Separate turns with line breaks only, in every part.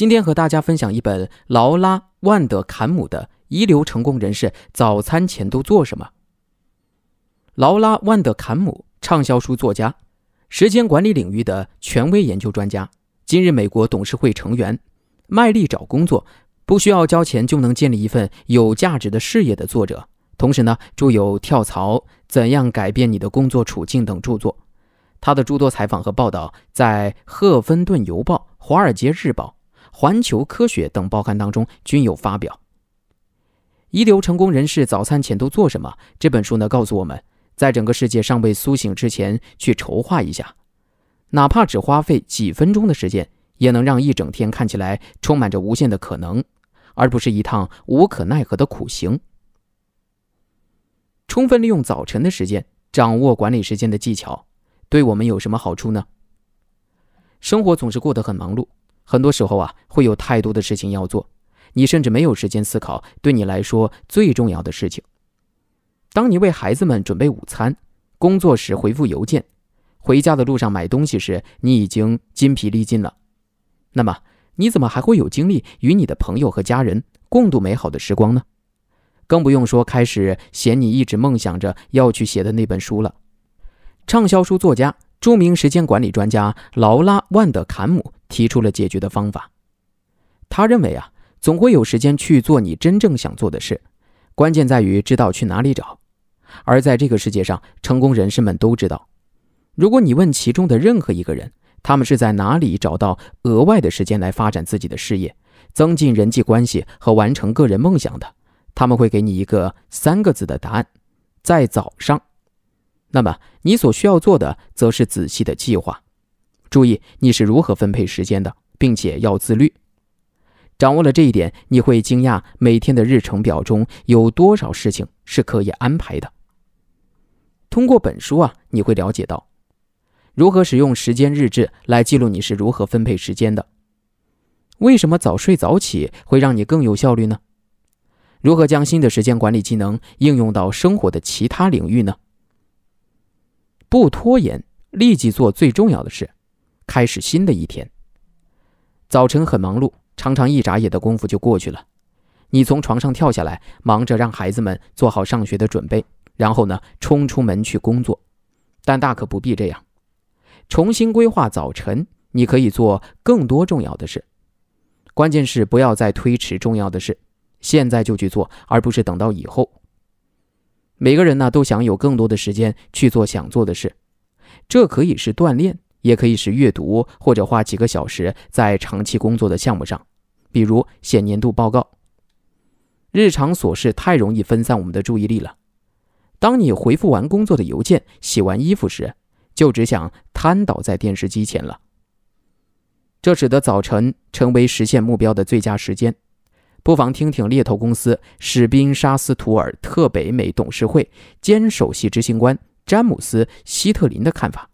今天和大家分享一本劳拉·万德坎姆的《一流成功人士早餐前都做什么》。劳拉·万德坎姆，畅销书作家，时间管理领域的权威研究专家，今日美国董事会成员，卖力找工作，不需要交钱就能建立一份有价值的事业的作者。同时呢，著有《跳槽：怎样改变你的工作处境》等著作。他的诸多采访和报道在《赫芬顿邮报》《华尔街日报》。《环球科学》等报刊当中均有发表。一流成功人士早餐前都做什么？这本书呢，告诉我们，在整个世界尚未苏醒之前，去筹划一下，哪怕只花费几分钟的时间，也能让一整天看起来充满着无限的可能，而不是一趟无可奈何的苦行。充分利用早晨的时间，掌握管理时间的技巧，对我们有什么好处呢？生活总是过得很忙碌。很多时候啊，会有太多的事情要做，你甚至没有时间思考对你来说最重要的事情。当你为孩子们准备午餐、工作时回复邮件、回家的路上买东西时，你已经筋疲力尽了。那么，你怎么还会有精力与你的朋友和家人共度美好的时光呢？更不用说开始写你一直梦想着要去写的那本书了。畅销书作家、著名时间管理专家劳拉·万德坎姆。提出了解决的方法。他认为啊，总会有时间去做你真正想做的事，关键在于知道去哪里找。而在这个世界上，成功人士们都知道，如果你问其中的任何一个人，他们是在哪里找到额外的时间来发展自己的事业、增进人际关系和完成个人梦想的，他们会给你一个三个字的答案：在早上。那么你所需要做的，则是仔细的计划。注意你是如何分配时间的，并且要自律。掌握了这一点，你会惊讶每天的日程表中有多少事情是可以安排的。通过本书啊，你会了解到如何使用时间日志来记录你是如何分配时间的。为什么早睡早起会让你更有效率呢？如何将新的时间管理技能应用到生活的其他领域呢？不拖延，立即做最重要的事。开始新的一天，早晨很忙碌，常常一眨眼的功夫就过去了。你从床上跳下来，忙着让孩子们做好上学的准备，然后呢，冲出门去工作。但大可不必这样，重新规划早晨，你可以做更多重要的事。关键是不要再推迟重要的事，现在就去做，而不是等到以后。每个人呢，都想有更多的时间去做想做的事，这可以是锻炼。也可以是阅读，或者花几个小时在长期工作的项目上，比如写年度报告。日常琐事太容易分散我们的注意力了。当你回复完工作的邮件、洗完衣服时，就只想瘫倒在电视机前了。这使得早晨成为实现目标的最佳时间。不妨听听猎头公司史宾沙斯图尔特北美董事会兼首席执行官詹姆斯希特林的看法。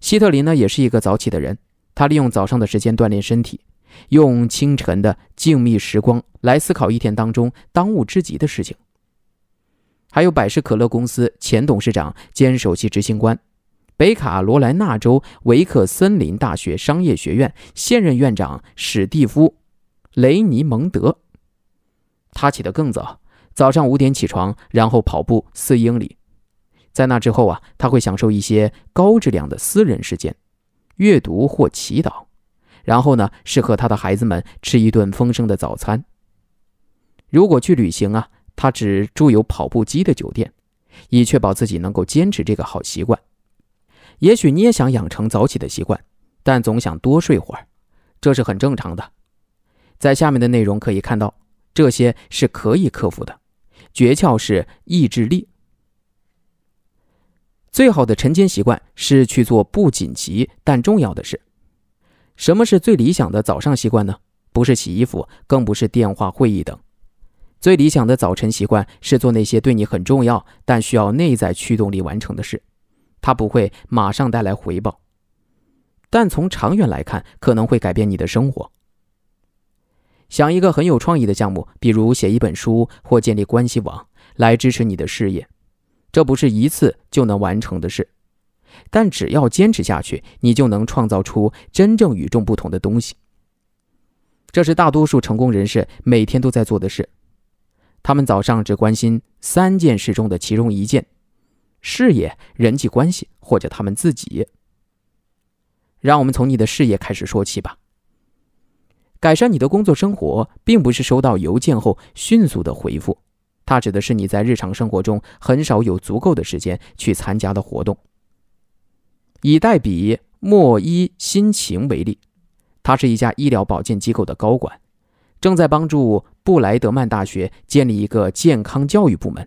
希特林呢，也是一个早起的人。他利用早上的时间锻炼身体，用清晨的静谧时光来思考一天当中当务之急的事情。还有百事可乐公司前董事长兼首席执行官、北卡罗来纳州维克森林大学商业学院现任院长史蒂夫·雷尼蒙德，他起得更早，早上五点起床，然后跑步四英里。在那之后啊，他会享受一些高质量的私人时间，阅读或祈祷，然后呢是和他的孩子们吃一顿丰盛的早餐。如果去旅行啊，他只住有跑步机的酒店，以确保自己能够坚持这个好习惯。也许你也想养成早起的习惯，但总想多睡会儿，这是很正常的。在下面的内容可以看到，这些是可以克服的，诀窍是意志力。最好的晨间习惯是去做不紧急但重要的事。什么是最理想的早上习惯呢？不是洗衣服，更不是电话会议等。最理想的早晨习惯是做那些对你很重要但需要内在驱动力完成的事。它不会马上带来回报，但从长远来看，可能会改变你的生活。想一个很有创意的项目，比如写一本书或建立关系网，来支持你的事业。这不是一次就能完成的事，但只要坚持下去，你就能创造出真正与众不同的东西。这是大多数成功人士每天都在做的事。他们早上只关心三件事中的其中一件：事业、人际关系或者他们自己。让我们从你的事业开始说起吧。改善你的工作生活，并不是收到邮件后迅速的回复。它指的是你在日常生活中很少有足够的时间去参加的活动。以戴比莫伊心情为例，他是一家医疗保健机构的高管，正在帮助布莱德曼大学建立一个健康教育部门。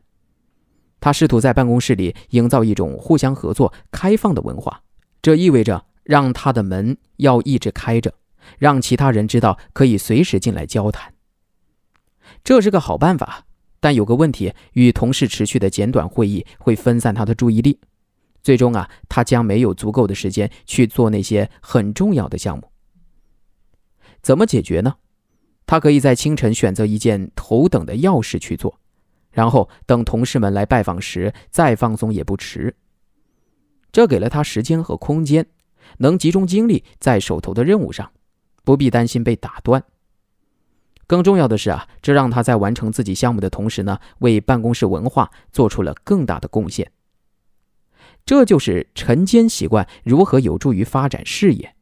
他试图在办公室里营造一种互相合作、开放的文化，这意味着让他的门要一直开着，让其他人知道可以随时进来交谈。这是个好办法。但有个问题，与同事持续的简短会议会分散他的注意力，最终啊，他将没有足够的时间去做那些很重要的项目。怎么解决呢？他可以在清晨选择一件头等的要事去做，然后等同事们来拜访时再放松也不迟。这给了他时间和空间，能集中精力在手头的任务上，不必担心被打断。更重要的是啊，这让他在完成自己项目的同时呢，为办公室文化做出了更大的贡献。这就是晨间习惯如何有助于发展事业。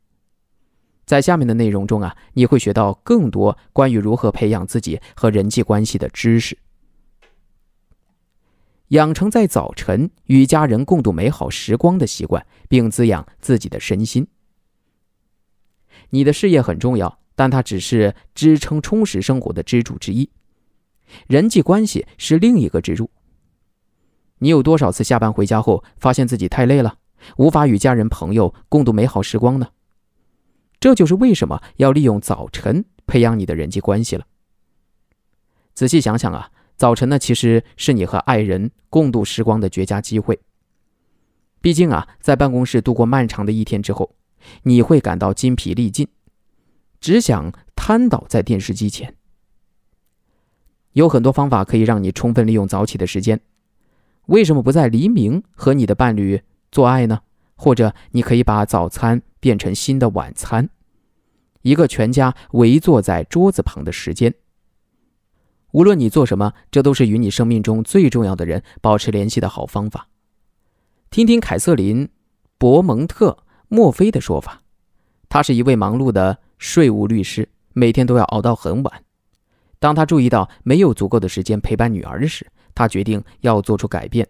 在下面的内容中啊，你会学到更多关于如何培养自己和人际关系的知识。养成在早晨与家人共度美好时光的习惯，并滋养自己的身心。你的事业很重要，但它只是支撑充实生活的支柱之一。人际关系是另一个支柱。你有多少次下班回家后，发现自己太累了，无法与家人朋友共度美好时光呢？这就是为什么要利用早晨培养你的人际关系了。仔细想想啊，早晨呢其实是你和爱人共度时光的绝佳机会。毕竟啊，在办公室度过漫长的一天之后。你会感到筋疲力尽，只想瘫倒在电视机前。有很多方法可以让你充分利用早起的时间。为什么不在黎明和你的伴侣做爱呢？或者你可以把早餐变成新的晚餐，一个全家围坐在桌子旁的时间。无论你做什么，这都是与你生命中最重要的人保持联系的好方法。听听凯瑟琳·博蒙特。墨菲的说法，他是一位忙碌的税务律师，每天都要熬到很晚。当他注意到没有足够的时间陪伴女儿时，他决定要做出改变。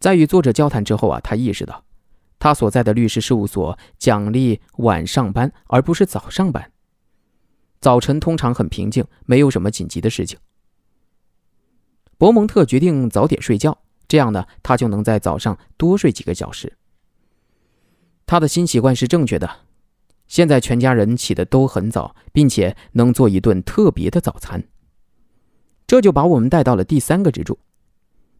在与作者交谈之后啊，他意识到，他所在的律师事务所奖励晚上班而不是早上班。早晨通常很平静，没有什么紧急的事情。伯蒙特决定早点睡觉，这样呢，他就能在早上多睡几个小时。他的新习惯是正确的。现在全家人起得都很早，并且能做一顿特别的早餐。这就把我们带到了第三个支柱。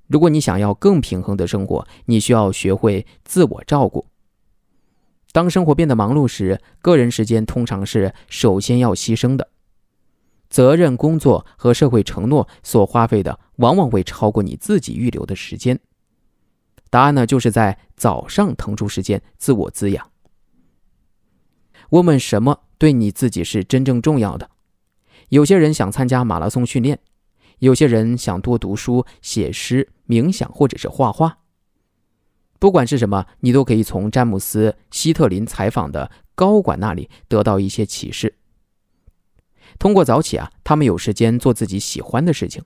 如果你想要更平衡的生活，你需要学会自我照顾。当生活变得忙碌时，个人时间通常是首先要牺牲的。责任、工作和社会承诺所花费的，往往会超过你自己预留的时间。答案呢，就是在早上腾出时间自我滋养。问问什么对你自己是真正重要的。有些人想参加马拉松训练，有些人想多读书、写诗、冥想或者是画画。不管是什么，你都可以从詹姆斯·希特林采访的高管那里得到一些启示。通过早起啊，他们有时间做自己喜欢的事情。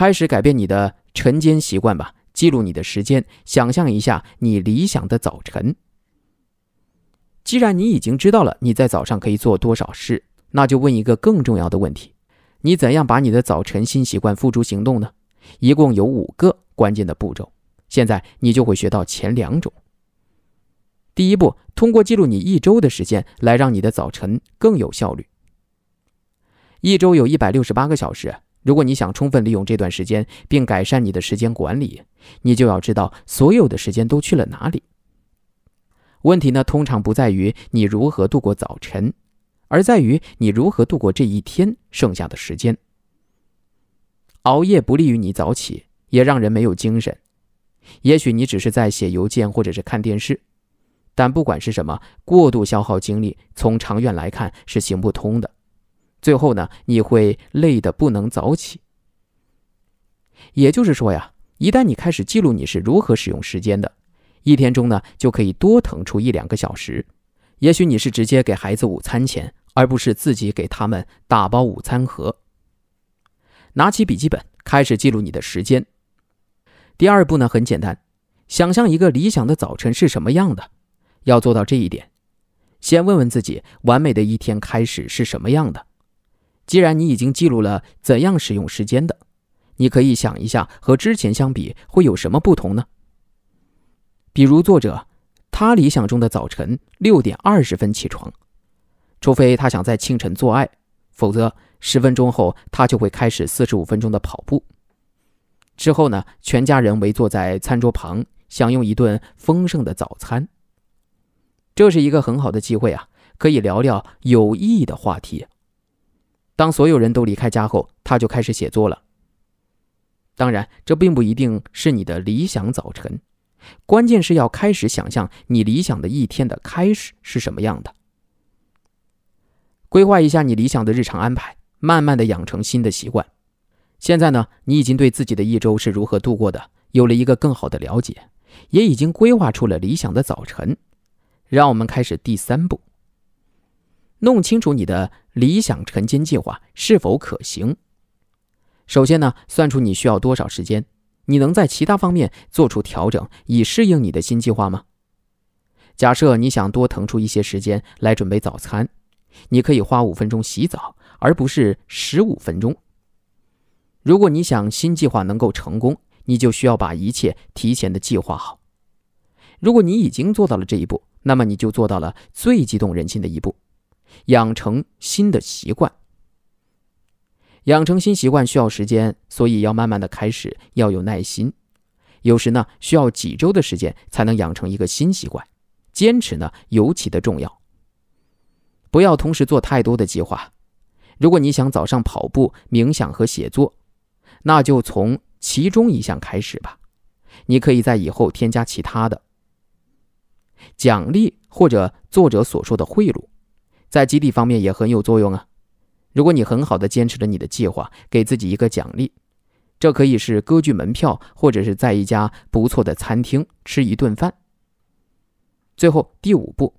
开始改变你的晨间习惯吧，记录你的时间，想象一下你理想的早晨。既然你已经知道了你在早上可以做多少事，那就问一个更重要的问题：你怎样把你的早晨新习惯付诸行动呢？一共有五个关键的步骤，现在你就会学到前两种。第一步，通过记录你一周的时间来让你的早晨更有效率。一周有一百六十八个小时。如果你想充分利用这段时间，并改善你的时间管理，你就要知道所有的时间都去了哪里。问题呢，通常不在于你如何度过早晨，而在于你如何度过这一天剩下的时间。熬夜不利于你早起，也让人没有精神。也许你只是在写邮件或者是看电视，但不管是什么，过度消耗精力，从长远来看是行不通的。最后呢，你会累得不能早起。也就是说呀，一旦你开始记录你是如何使用时间的，一天中呢就可以多腾出一两个小时。也许你是直接给孩子午餐钱，而不是自己给他们打包午餐盒。拿起笔记本，开始记录你的时间。第二步呢很简单，想象一个理想的早晨是什么样的。要做到这一点，先问问自己，完美的一天开始是什么样的。既然你已经记录了怎样使用时间的，你可以想一下和之前相比会有什么不同呢？比如作者，他理想中的早晨六点二十分起床，除非他想在清晨做爱，否则十分钟后他就会开始四十五分钟的跑步。之后呢，全家人围坐在餐桌旁享用一顿丰盛的早餐。这是一个很好的机会啊，可以聊聊有意义的话题。当所有人都离开家后，他就开始写作了。当然，这并不一定是你的理想早晨，关键是要开始想象你理想的一天的开始是什么样的，规划一下你理想的日常安排，慢慢的养成新的习惯。现在呢，你已经对自己的一周是如何度过的有了一个更好的了解，也已经规划出了理想的早晨。让我们开始第三步，弄清楚你的。理想晨间计划是否可行？首先呢，算出你需要多少时间，你能在其他方面做出调整，以适应你的新计划吗？假设你想多腾出一些时间来准备早餐，你可以花五分钟洗澡，而不是十五分钟。如果你想新计划能够成功，你就需要把一切提前的计划好。如果你已经做到了这一步，那么你就做到了最激动人心的一步。养成新的习惯。养成新习惯需要时间，所以要慢慢的开始，要有耐心。有时呢，需要几周的时间才能养成一个新习惯。坚持呢，尤其的重要。不要同时做太多的计划。如果你想早上跑步、冥想和写作，那就从其中一项开始吧。你可以在以后添加其他的奖励，或者作者所说的贿赂。在激励方面也很有作用啊！如果你很好的坚持了你的计划，给自己一个奖励，这可以是歌剧门票，或者是在一家不错的餐厅吃一顿饭。最后第五步，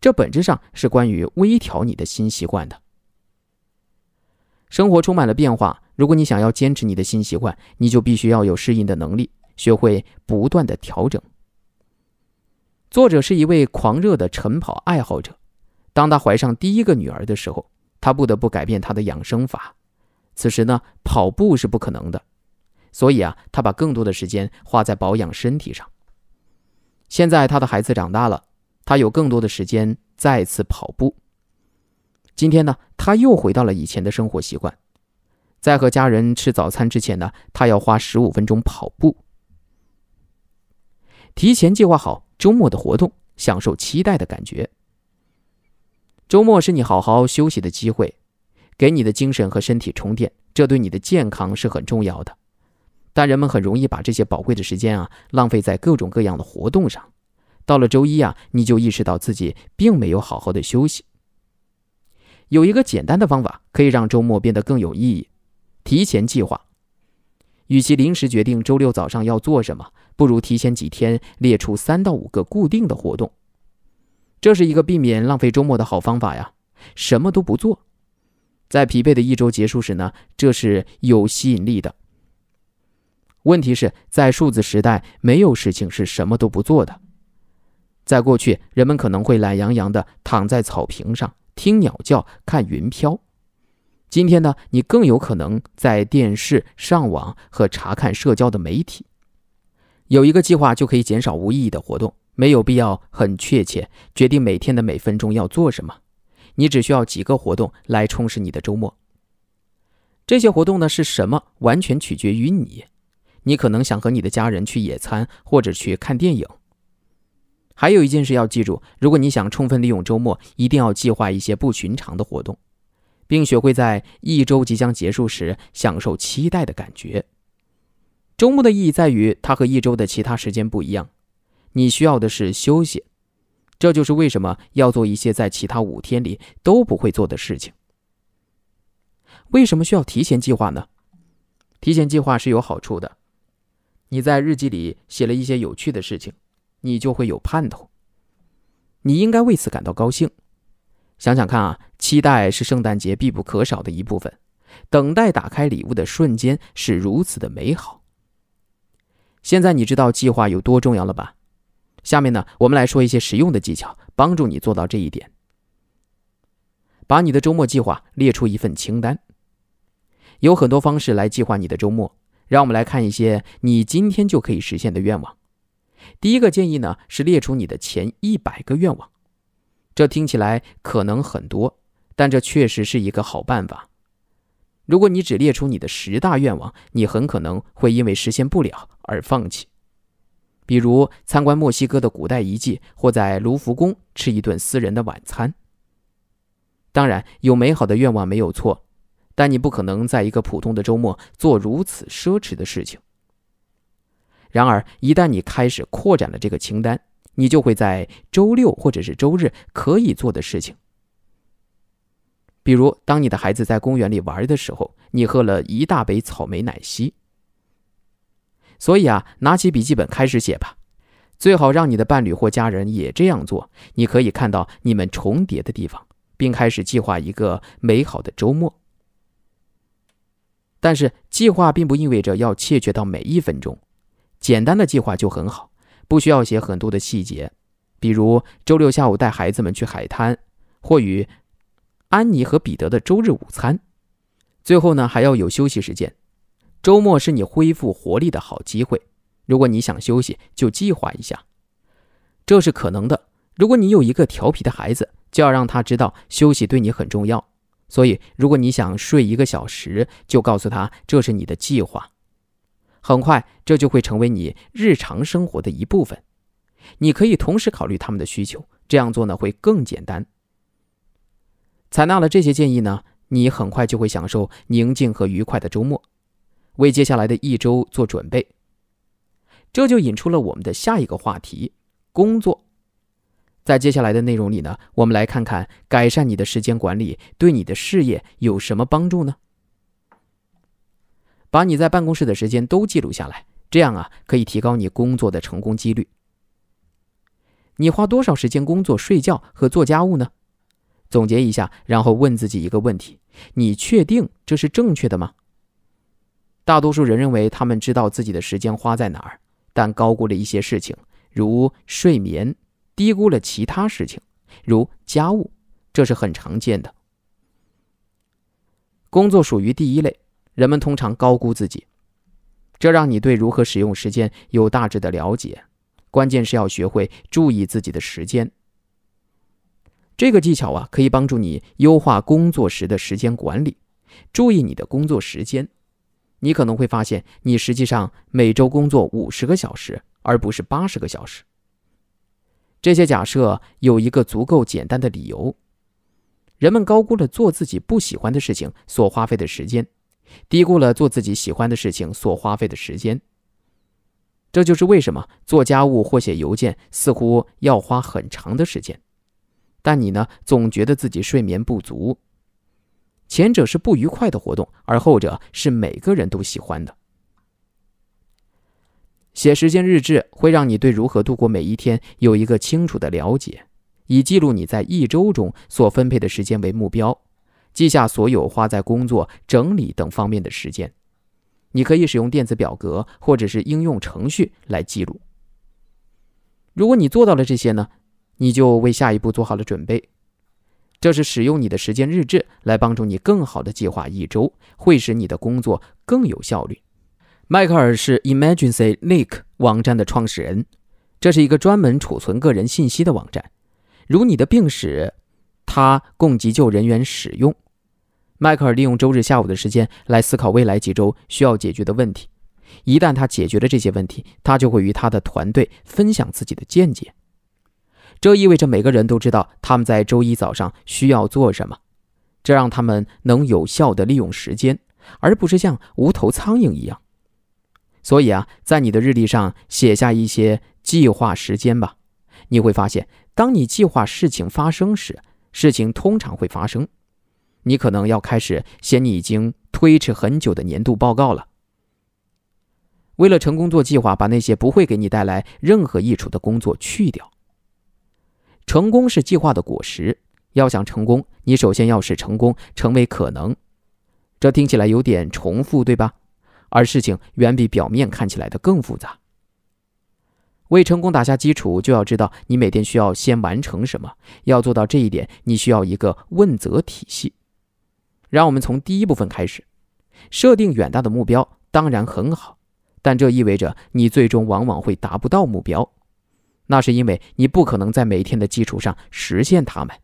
这本质上是关于微调你的新习惯的。生活充满了变化，如果你想要坚持你的新习惯，你就必须要有适应的能力，学会不断的调整。作者是一位狂热的晨跑爱好者。当他怀上第一个女儿的时候，他不得不改变他的养生法。此时呢，跑步是不可能的，所以啊，他把更多的时间花在保养身体上。现在他的孩子长大了，他有更多的时间再次跑步。今天呢，他又回到了以前的生活习惯，在和家人吃早餐之前呢，他要花十五分钟跑步。提前计划好周末的活动，享受期待的感觉。周末是你好好休息的机会，给你的精神和身体充电，这对你的健康是很重要的。但人们很容易把这些宝贵的时间啊浪费在各种各样的活动上。到了周一啊，你就意识到自己并没有好好的休息。有一个简单的方法可以让周末变得更有意义：提前计划。与其临时决定周六早上要做什么，不如提前几天列出三到五个固定的活动。这是一个避免浪费周末的好方法呀！什么都不做，在疲惫的一周结束时呢，这是有吸引力的。问题是在数字时代，没有事情是什么都不做的。在过去，人们可能会懒洋洋地躺在草坪上听鸟叫、看云飘。今天呢，你更有可能在电视、上网和查看社交的媒体。有一个计划就可以减少无意义的活动。没有必要很确切决定每天的每分钟要做什么，你只需要几个活动来充实你的周末。这些活动呢是什么，完全取决于你。你可能想和你的家人去野餐，或者去看电影。还有一件事要记住：如果你想充分利用周末，一定要计划一些不寻常的活动，并学会在一周即将结束时享受期待的感觉。周末的意义在于它和一周的其他时间不一样。你需要的是休息，这就是为什么要做一些在其他五天里都不会做的事情。为什么需要提前计划呢？提前计划是有好处的。你在日记里写了一些有趣的事情，你就会有盼头。你应该为此感到高兴。想想看啊，期待是圣诞节必不可少的一部分。等待打开礼物的瞬间是如此的美好。现在你知道计划有多重要了吧？下面呢，我们来说一些实用的技巧，帮助你做到这一点。把你的周末计划列出一份清单。有很多方式来计划你的周末，让我们来看一些你今天就可以实现的愿望。第一个建议呢是列出你的前一百个愿望。这听起来可能很多，但这确实是一个好办法。如果你只列出你的十大愿望，你很可能会因为实现不了而放弃。比如参观墨西哥的古代遗迹，或在卢浮宫吃一顿私人的晚餐。当然，有美好的愿望没有错，但你不可能在一个普通的周末做如此奢侈的事情。然而，一旦你开始扩展了这个清单，你就会在周六或者是周日可以做的事情。比如，当你的孩子在公园里玩的时候，你喝了一大杯草莓奶昔。所以啊，拿起笔记本开始写吧。最好让你的伴侣或家人也这样做。你可以看到你们重叠的地方，并开始计划一个美好的周末。但是，计划并不意味着要切取到每一分钟。简单的计划就很好，不需要写很多的细节，比如周六下午带孩子们去海滩，或与安妮和彼得的周日午餐。最后呢，还要有休息时间。周末是你恢复活力的好机会。如果你想休息，就计划一下，这是可能的。如果你有一个调皮的孩子，就要让他知道休息对你很重要。所以，如果你想睡一个小时，就告诉他这是你的计划。很快，这就会成为你日常生活的一部分。你可以同时考虑他们的需求，这样做呢会更简单。采纳了这些建议呢，你很快就会享受宁静和愉快的周末。为接下来的一周做准备，这就引出了我们的下一个话题：工作。在接下来的内容里呢，我们来看看改善你的时间管理对你的事业有什么帮助呢？把你在办公室的时间都记录下来，这样啊，可以提高你工作的成功几率。你花多少时间工作、睡觉和做家务呢？总结一下，然后问自己一个问题：你确定这是正确的吗？大多数人认为他们知道自己的时间花在哪儿，但高估了一些事情，如睡眠；低估了其他事情，如家务。这是很常见的。工作属于第一类，人们通常高估自己，这让你对如何使用时间有大致的了解。关键是要学会注意自己的时间。这个技巧啊，可以帮助你优化工作时的时间管理，注意你的工作时间。你可能会发现，你实际上每周工作五十个小时，而不是八十个小时。这些假设有一个足够简单的理由：人们高估了做自己不喜欢的事情所花费的时间，低估了做自己喜欢的事情所花费的时间。这就是为什么做家务或写邮件似乎要花很长的时间，但你呢，总觉得自己睡眠不足。前者是不愉快的活动，而后者是每个人都喜欢的。写时间日志会让你对如何度过每一天有一个清楚的了解，以记录你在一周中所分配的时间为目标，记下所有花在工作、整理等方面的时间。你可以使用电子表格或者是应用程序来记录。如果你做到了这些呢，你就为下一步做好了准备。这是使用你的时间日志来帮助你更好的计划一周，会使你的工作更有效率。迈克尔是 EmergencyNick 网站的创始人，这是一个专门储存个人信息的网站，如你的病史，他供急救人员使用。迈克尔利用周日下午的时间来思考未来几周需要解决的问题。一旦他解决了这些问题，他就会与他的团队分享自己的见解。这意味着每个人都知道他们在周一早上需要做什么，这让他们能有效地利用时间，而不是像无头苍蝇一样。所以啊，在你的日历上写下一些计划时间吧。你会发现，当你计划事情发生时，事情通常会发生。你可能要开始写你已经推迟很久的年度报告了。为了成功做计划，把那些不会给你带来任何益处的工作去掉。成功是计划的果实。要想成功，你首先要使成功成为可能。这听起来有点重复，对吧？而事情远比表面看起来的更复杂。为成功打下基础，就要知道你每天需要先完成什么。要做到这一点，你需要一个问责体系。让我们从第一部分开始。设定远大的目标当然很好，但这意味着你最终往往会达不到目标。那是因为你不可能在每天的基础上实现它们。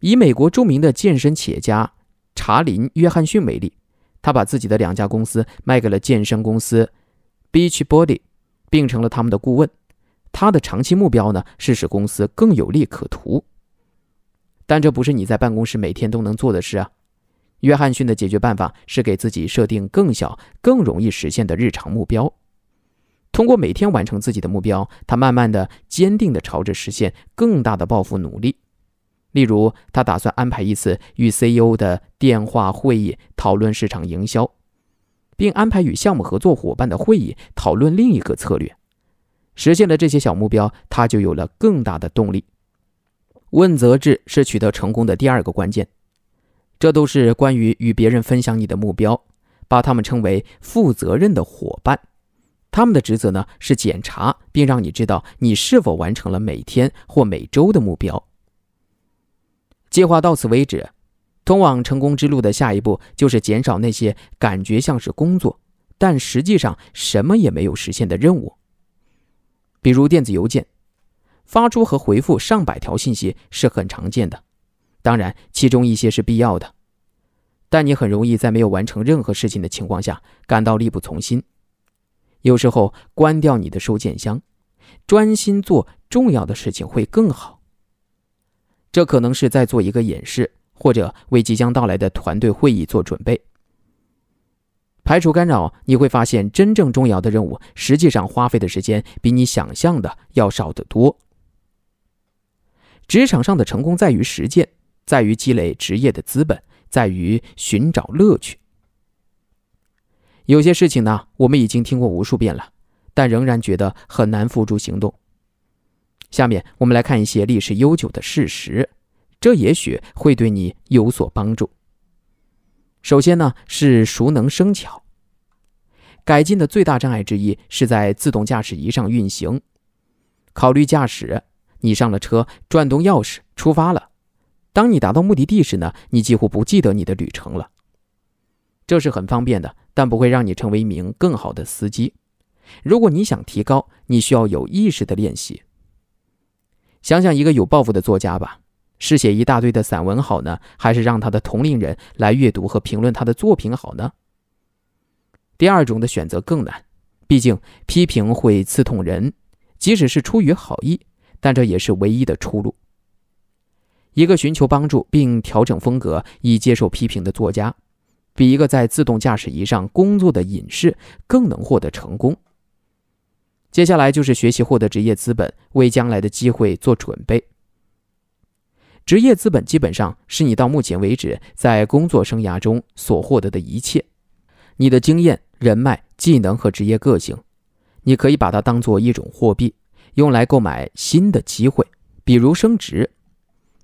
以美国著名的健身企业家查林·约翰逊为例，他把自己的两家公司卖给了健身公司 Beachbody，并成了他们的顾问。他的长期目标呢是使公司更有利可图，但这不是你在办公室每天都能做的事啊。约翰逊的解决办法是给自己设定更小、更容易实现的日常目标。通过每天完成自己的目标，他慢慢的、坚定的朝着实现更大的抱负努力。例如，他打算安排一次与 CEO 的电话会议，讨论市场营销，并安排与项目合作伙伴的会议，讨论另一个策略。实现了这些小目标，他就有了更大的动力。问责制是取得成功的第二个关键。这都是关于与别人分享你的目标，把他们称为负责任的伙伴。他们的职责呢是检查，并让你知道你是否完成了每天或每周的目标。计划到此为止，通往成功之路的下一步就是减少那些感觉像是工作，但实际上什么也没有实现的任务。比如电子邮件，发出和回复上百条信息是很常见的，当然其中一些是必要的，但你很容易在没有完成任何事情的情况下感到力不从心。有时候关掉你的收件箱，专心做重要的事情会更好。这可能是在做一个演示，或者为即将到来的团队会议做准备。排除干扰，你会发现真正重要的任务实际上花费的时间比你想象的要少得多。职场上的成功在于实践，在于积累职业的资本，在于寻找乐趣。有些事情呢，我们已经听过无数遍了，但仍然觉得很难付诸行动。下面我们来看一些历史悠久的事实，这也许会对你有所帮助。首先呢，是熟能生巧。改进的最大障碍之一是在自动驾驶仪上运行。考虑驾驶，你上了车，转动钥匙，出发了。当你达到目的地时呢，你几乎不记得你的旅程了。这是很方便的，但不会让你成为一名更好的司机。如果你想提高，你需要有意识的练习。想想一个有抱负的作家吧：是写一大堆的散文好呢，还是让他的同龄人来阅读和评论他的作品好呢？第二种的选择更难，毕竟批评会刺痛人，即使是出于好意，但这也是唯一的出路。一个寻求帮助并调整风格以接受批评的作家。比一个在自动驾驶仪上工作的隐士更能获得成功。接下来就是学习获得职业资本，为将来的机会做准备。职业资本基本上是你到目前为止在工作生涯中所获得的一切，你的经验、人脉、技能和职业个性。你可以把它当做一种货币，用来购买新的机会，比如升职。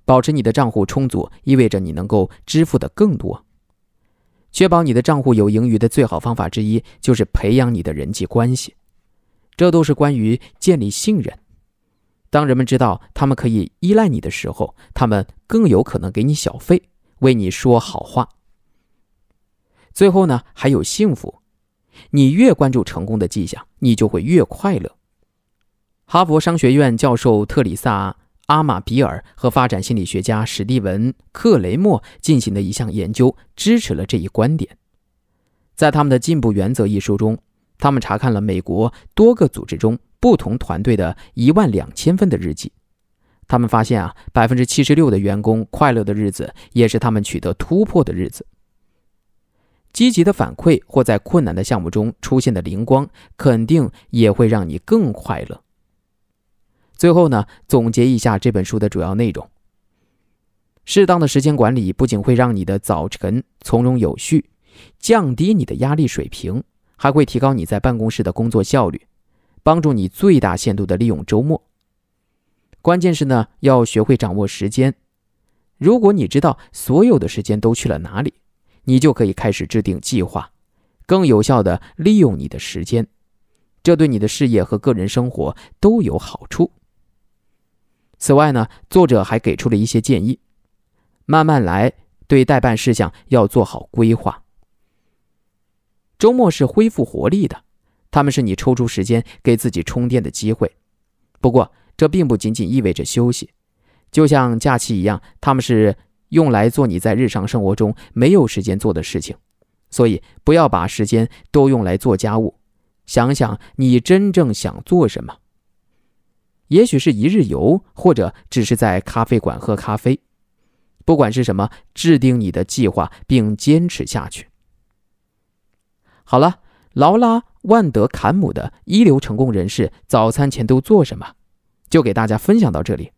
保持你的账户充足，意味着你能够支付的更多。确保你的账户有盈余的最好方法之一，就是培养你的人际关系。这都是关于建立信任。当人们知道他们可以依赖你的时候，他们更有可能给你小费，为你说好话。最后呢，还有幸福。你越关注成功的迹象，你就会越快乐。哈佛商学院教授特里萨。阿马比尔和发展心理学家史蒂文·克雷默进行的一项研究支持了这一观点。在他们的《进步原则》一书中，他们查看了美国多个组织中不同团队的一万两千份的日记。他们发现啊，百分之七十六的员工快乐的日子也是他们取得突破的日子。积极的反馈或在困难的项目中出现的灵光，肯定也会让你更快乐。最后呢，总结一下这本书的主要内容。适当的时间管理不仅会让你的早晨从容有序，降低你的压力水平，还会提高你在办公室的工作效率，帮助你最大限度的利用周末。关键是呢，要学会掌握时间。如果你知道所有的时间都去了哪里，你就可以开始制定计划，更有效的利用你的时间。这对你的事业和个人生活都有好处。此外呢，作者还给出了一些建议：慢慢来，对代办事项要做好规划。周末是恢复活力的，他们是你抽出时间给自己充电的机会。不过，这并不仅仅意味着休息，就像假期一样，他们是用来做你在日常生活中没有时间做的事情。所以，不要把时间都用来做家务，想想你真正想做什么。也许是一日游，或者只是在咖啡馆喝咖啡。不管是什么，制定你的计划并坚持下去。好了，劳拉·万德坎姆的一流成功人士早餐前都做什么，就给大家分享到这里。